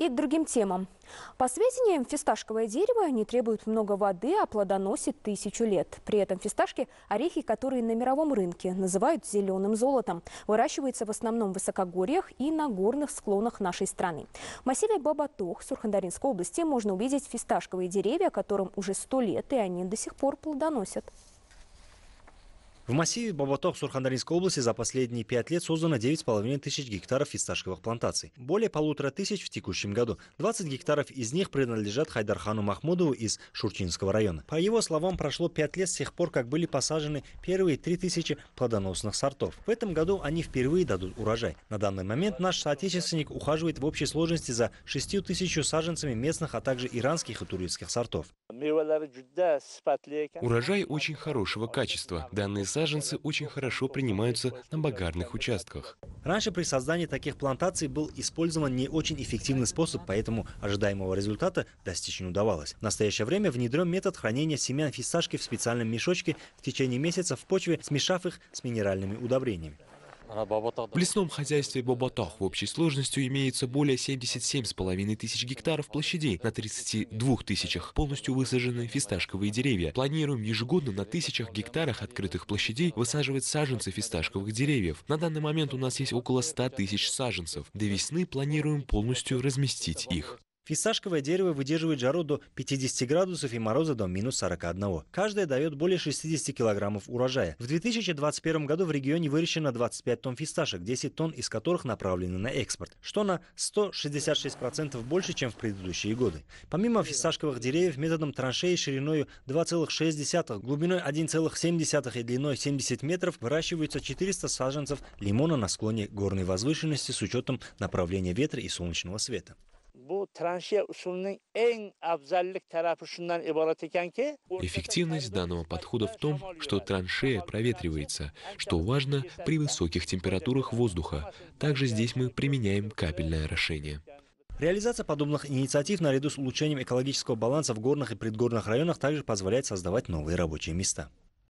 И к другим темам. По сведениям, фисташковое дерево не требует много воды, а плодоносит тысячу лет. При этом фисташки – орехи, которые на мировом рынке называют зеленым золотом. выращиваются в основном в высокогорьях и на горных склонах нашей страны. В массиве Бабатух Сурхандаринской области можно увидеть фисташковые деревья, которым уже сто лет, и они до сих пор плодоносят. В массиве Бабатох Сурхандаринской области за последние пять лет создано 9,5 тысяч гектаров фисташковых плантаций. Более полутора тысяч в текущем году. 20 гектаров из них принадлежат Хайдархану Махмудову из Шурчинского района. По его словам, прошло пять лет с тех пор, как были посажены первые 3000 плодоносных сортов. В этом году они впервые дадут урожай. На данный момент наш соотечественник ухаживает в общей сложности за 6000 саженцами местных, а также иранских и турецких сортов. Урожай очень хорошего качества. Данные саженцы саженцы очень хорошо принимаются на багарных участках. Раньше при создании таких плантаций был использован не очень эффективный способ, поэтому ожидаемого результата достичь не удавалось. В настоящее время внедрен метод хранения семян фисташки в специальном мешочке в течение месяца в почве, смешав их с минеральными удобрениями. В лесном хозяйстве Боботох в общей сложности имеется более 77,5 тысяч гектаров площадей на 32 тысячах, полностью высажены фисташковые деревья. Планируем ежегодно на тысячах гектарах открытых площадей высаживать саженцы фисташковых деревьев. На данный момент у нас есть около 100 тысяч саженцев. До весны планируем полностью разместить их. Фисташковое дерево выдерживает жару до 50 градусов и мороза до минус 41. Каждое дает более 60 килограммов урожая. В 2021 году в регионе выращено 25 тонн фисташек, 10 тонн из которых направлены на экспорт, что на 166% больше, чем в предыдущие годы. Помимо фисташковых деревьев, методом траншеи шириной 2,6, глубиной 1,7 и длиной 70 метров выращиваются 400 саженцев лимона на склоне горной возвышенности с учетом направления ветра и солнечного света bu transhiya usulining eng afzallik tarafi shundan iborat ekanki Эффективность данного подхода в том, что траншея проветривается, что важно при высоких температурах воздуха. Также здесь мы применяем капельное орошение. Реализация подобных инициатив наряду с улучшением экологического баланса в горных и предгорных районах также позволяет создавать новые рабочие места.